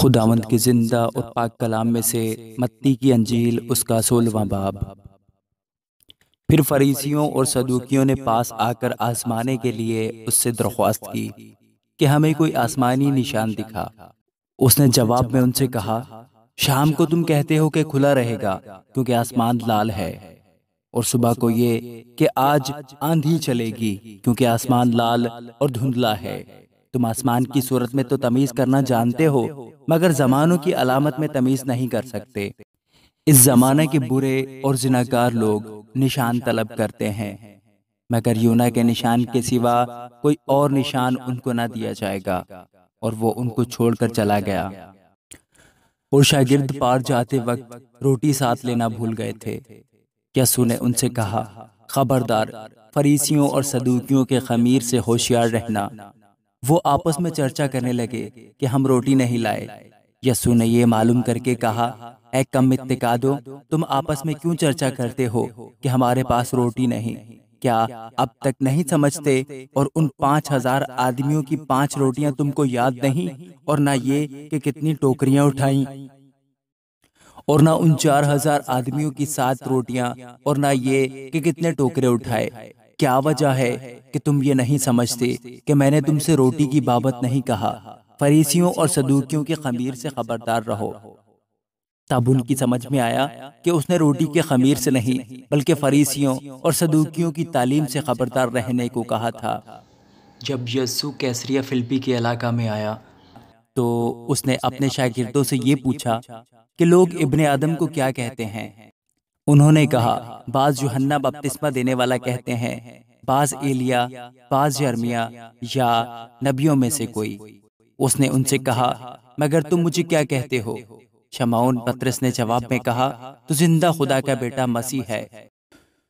खुदावंद के ज़िंदा और पाक कलाम में से मत्ती की अंजील उसका सोलवा बाब फिर फरीसियों और सदूकियों ने पास आकर आसमाने के लिए उससे दरख्वास्त की कि हमें कोई आसमानी निशान दिखा उसने जवाब में उनसे कहा शाम को तुम कहते हो कि खुला रहेगा क्योंकि आसमान लाल है और सुबह को ये कि आज आंधी चलेगी क्योंकि आसमान लाल और धुंधला है तुम आसमान की सूरत में तो तमीज करना जानते हो मगर जमानों की अलामत में तमीज नहीं कर सकते इस जमाने के बुरे और जिनाकार लोग निशान तलब करते हैं मगर यूना के निशान के सिवा कोई और निशान उनको ना दिया जाएगा और वो उनको छोड़कर चला गया और शागिर्द पार जाते वक्त रोटी साथ लेना भूल गए थे क्या ने उनसे कहा खबरदार फरीसियों और सदूकियों के खमीर से होशियार रहना वो आपस में चर्चा करने लगे कि हम रोटी नहीं लाए यसु ने ये मालूम करके कहा एक कम इत्तिकादो तुम आपस में क्यों चर्चा करते हो कि हमारे पास रोटी नहीं क्या अब तक नहीं समझते और उन पांच हजार आदमियों की पांच रोटियां तुमको याद नहीं और ना ये कि कितनी टोकरियां उठाई और ना उन चार हजार आदमियों की सात रोटियां और ना ये कि कितने टोकरे उठाए क्या वजह है कि तुम ये नहीं समझते कि मैंने तुमसे रोटी की बाबत नहीं कहा फरीसियों और सदूकियों के खमीर से खबरदार रहो तब उनकी समझ में आया कि उसने रोटी के खमीर से नहीं बल्कि फरीसियों और सदूकियों की तालीम से खबरदार रहने को कहा था जब यसु कैसरिया फिल्पी के इलाका में आया तो उसने अपने शागिर्दों से ये पूछा कि लोग इब्ने आदम को क्या कहते हैं उन्होंने कहा बाज युहन्ना बपतिस्मा देने वाला कहते हैं बाज एलिया बाज यर्मिया या नबियों में से कोई उसने उनसे कहा मगर तुम मुझे क्या कहते हो शमाउन पत्रस ने जवाब में कहा तो जिंदा खुदा का बेटा मसीह है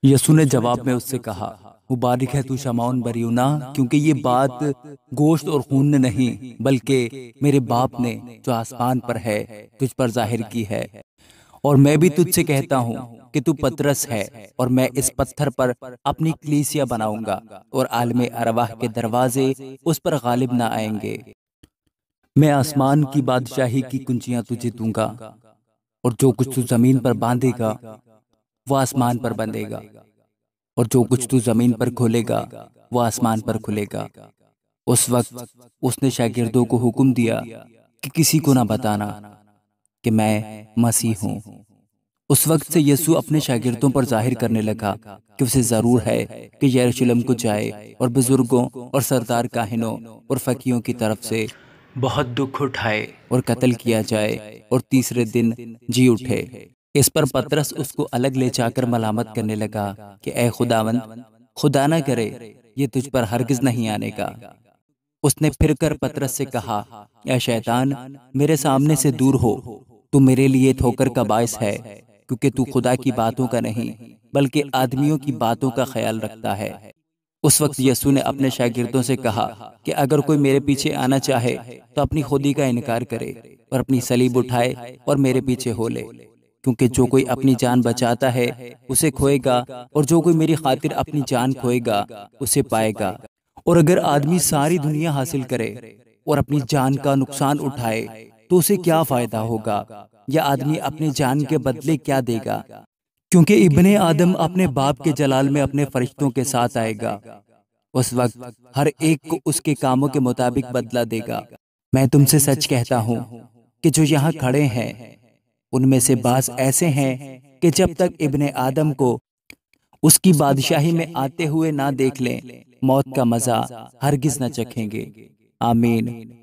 यसु ने जवाब में उससे कहा मुबारक है तू शमाउन बरियुना क्योंकि ये बात गोश्त और खून ने नहीं बल्कि मेरे बाप ने जो आसमान पर है तुझ पर जाहिर की है और मैं भी तुझसे कहता हूँ कि तू पतरस है और मैं इस पत्थर पर अपनी क्लीसिया बनाऊंगा और आलम अरवाह के दरवाजे उस पर गालिब ना आएंगे मैं आसमान की बादशाही की कुंजियां तुझे दूंगा और जो कुछ तू जमीन पर बांधेगा वह आसमान पर बंधेगा और जो कुछ तू जमीन पर खोलेगा वह आसमान पर खुलेगा उस वक्त उसने शागिर्दों को हुक्म दिया कि किसी को ना बताना कि मैं मसीह हूं उस वक्त से यीशु अपने शागिर्दों पर जाहिर करने लगा कि उसे जरूर है कि यरूशलेम को जाए और बुजुर्गों और सरदार काहिनों और फकीयों की तरफ से बहुत दुख उठाए और कत्ल किया जाए और तीसरे दिन जी उठे इस पर पतरस उसको अलग ले जाकर मलामत करने लगा कि ए खुदावंद खुदा ना करे ये तुझ पर हरगिज नहीं आने का उसने फिर कर पतरस से कहा या शैतान मेरे सामने से दूर हो तू मेरे लिए ठोकर का बायस है क्योंकि तू खुदा की बातों का नहीं बल्कि आदमियों की बातों का ख्याल रखता है उस वक्त यसु ने अपने शागिर्दों से कहा कि अगर कोई मेरे पीछे आना चाहे तो, तो अपनी खुदी का इनकार करे और अपनी सलीब उठाए और मेरे पीछे हो ले क्योंकि जो कोई अपनी जान बचाता है उसे खोएगा और जो कोई मेरी खातिर अपनी जान खोएगा उसे पाएगा और अगर आदमी सारी दुनिया हासिल करे और अपनी जान का नुकसान उठाए तो उसे क्या फायदा होगा यह आदमी अपनी जान के बदले क्या देगा क्योंकि इब्ने आदम अपने बाप के जलाल में अपने फरिश्तों के साथ आएगा उस वक्त हर एक को उसके कामों के मुताबिक बदला देगा मैं तुमसे सच कहता हूँ कि जो यहाँ खड़े हैं उनमें से बास ऐसे हैं कि जब तक इब्ने आदम को उसकी बादशाही में आते हुए ना देख लें मौत का मजा हरगिज न चखेंगे आमीन